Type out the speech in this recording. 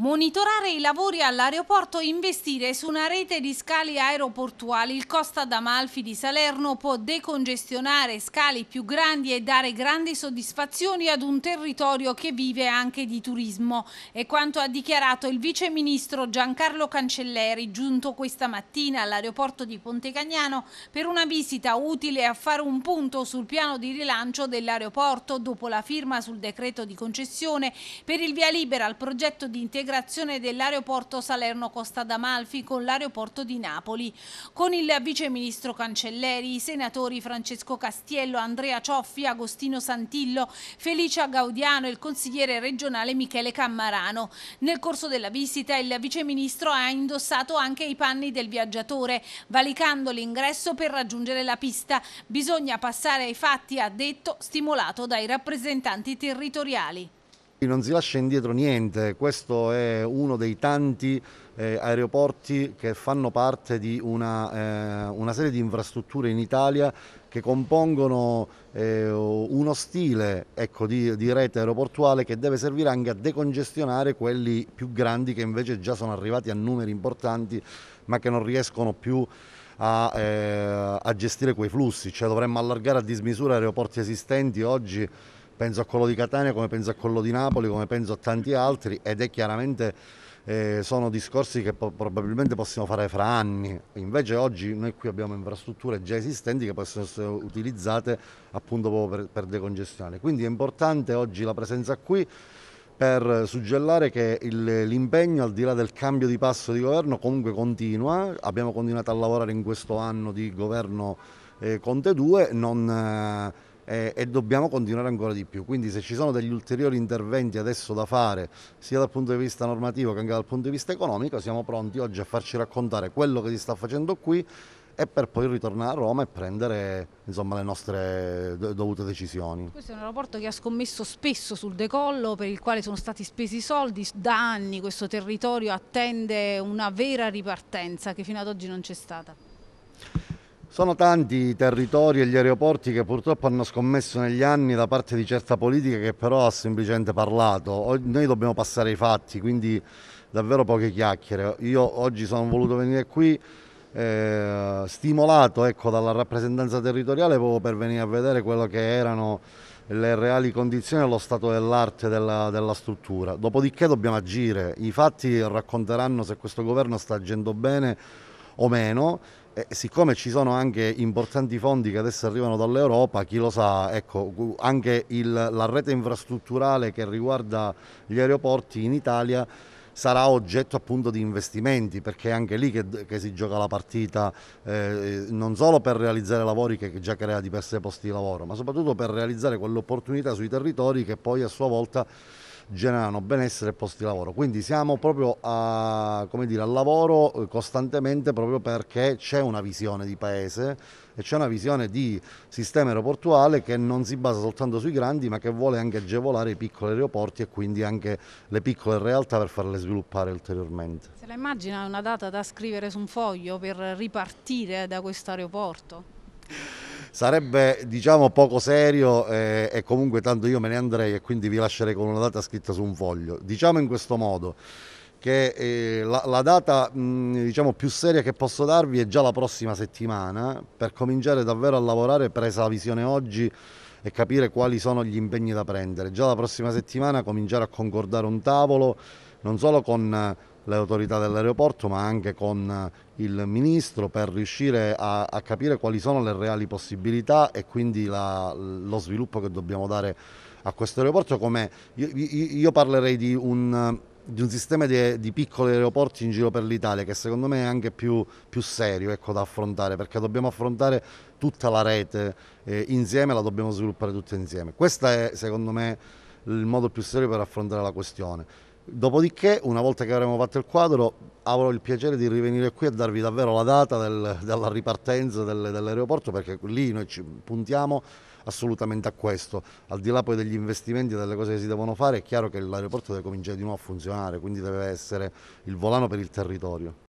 Monitorare i lavori all'aeroporto e investire su una rete di scali aeroportuali. Il Costa d'Amalfi di Salerno può decongestionare scali più grandi e dare grandi soddisfazioni ad un territorio che vive anche di turismo. È quanto ha dichiarato il vice ministro Giancarlo Cancelleri, giunto questa mattina all'aeroporto di Ponte Cagnano per una visita utile a fare un punto sul piano di rilancio dell'aeroporto dopo la firma sul decreto di concessione per il via libera al progetto di integrazione integrazione dell'aeroporto Salerno-Costa d'Amalfi con l'aeroporto di Napoli. Con il viceministro Cancelleri, i senatori Francesco Castiello, Andrea Cioffi, Agostino Santillo, Felicia Gaudiano e il consigliere regionale Michele Cammarano. Nel corso della visita il viceministro ha indossato anche i panni del viaggiatore, valicando l'ingresso per raggiungere la pista. Bisogna passare ai fatti, ha detto, stimolato dai rappresentanti territoriali. Non si lascia indietro niente, questo è uno dei tanti eh, aeroporti che fanno parte di una, eh, una, serie di infrastrutture in Italia che compongono eh, uno stile ecco, di, di, rete aeroportuale che deve servire anche a decongestionare quelli più grandi che invece già sono arrivati a numeri importanti ma che non riescono più a, eh, a gestire quei flussi, cioè dovremmo allargare a dismisura aeroporti esistenti oggi penso a quello di Catania, come penso a quello di Napoli, come penso a tanti altri ed è chiaramente eh, sono discorsi che po- probabilmente possiamo fare fra anni, invece oggi noi qui abbiamo infrastrutture già esistenti che possono essere utilizzate appunto proprio per, per decongestione, quindi è importante oggi la presenza qui per suggellare che il, l'impegno al di là del cambio di passo di governo comunque continua, abbiamo continuato a lavorare in questo anno di governo eh, Conte 2, non... Eh, eh, e dobbiamo continuare ancora di più. Quindi se ci sono degli ulteriori interventi adesso da fare, sia dal punto di vista normativo che anche dal punto di vista economico, siamo pronti oggi a farci raccontare quello che si sta facendo qui e per poi ritornare a Roma e prendere insomma, le nostre dovute decisioni. Questo è un aeroporto che ha scommesso spesso sul decollo, per il quale sono stati spesi soldi. Da anni questo territorio attende una vera ripartenza che fino ad oggi non c'è stata. Sono tanti i territori e gli aeroporti che purtroppo hanno scommesso negli anni da parte di certa politica che però ha semplicemente parlato. Noi dobbiamo passare ai fatti, quindi davvero poche chiacchiere. Io oggi sono voluto venire qui eh, stimolato ecco, dalla rappresentanza territoriale proprio per venire a vedere quello che erano le reali condizioni e lo stato dell'arte della, della struttura. Dopodiché dobbiamo agire, i fatti racconteranno se questo governo sta agendo bene o meno. E eh, siccome ci sono anche importanti fondi che adesso arrivano dall'Europa, chi lo sa, ecco, anche il, la rete infrastrutturale che riguarda gli aeroporti in Italia sarà oggetto appunto di investimenti perché è anche lì che, che si gioca la partita eh, non solo per realizzare lavori che, già crea di per sé posti di lavoro ma soprattutto per realizzare quell'opportunità sui territori che poi a sua volta generano benessere e posti di lavoro. Quindi siamo proprio a, dire, al lavoro eh, costantemente proprio perché c'è una visione di paese e c'è una visione di sistema aeroportuale che non si basa soltanto sui grandi ma che vuole anche agevolare i piccoli aeroporti e quindi anche le piccole realtà per farle sviluppare ulteriormente. Se la immagina una data da scrivere su un foglio per ripartire da questo aeroporto? sarebbe diciamo poco serio e, eh, e, comunque tanto io me ne andrei e quindi vi lascerei con una data scritta su un foglio. Diciamo in questo modo che eh, la, la, data mh, mm, diciamo più seria che posso darvi è già la prossima settimana per cominciare davvero a lavorare presa la visione oggi e capire quali sono gli impegni da prendere. Già la prossima settimana cominciare a concordare un tavolo non solo con eh, le autorità dell'aeroporto ma anche con eh, il ministro per riuscire a, a capire quali sono le reali possibilità e quindi la, lo sviluppo che dobbiamo dare a questo aeroporto. Come io, io, io parlerei di un di un sistema di, di, piccoli aeroporti in giro per l'Italia che secondo me è anche più, più serio ecco, da affrontare perché dobbiamo affrontare tutta la rete eh, insieme, la dobbiamo sviluppare tutta insieme. Questo è secondo me il modo più serio per affrontare la questione. Dopodiché, una volta che avremo fatto il quadro, avrò il piacere di rivenire qui e darvi davvero la data del, della ripartenza del, dell'aeroporto perché lì noi ci puntiamo assolutamente a questo. Al di là poi degli investimenti e delle cose che si devono fare, è chiaro che l'aeroporto deve cominciare di nuovo a funzionare, quindi deve essere il volano per il territorio.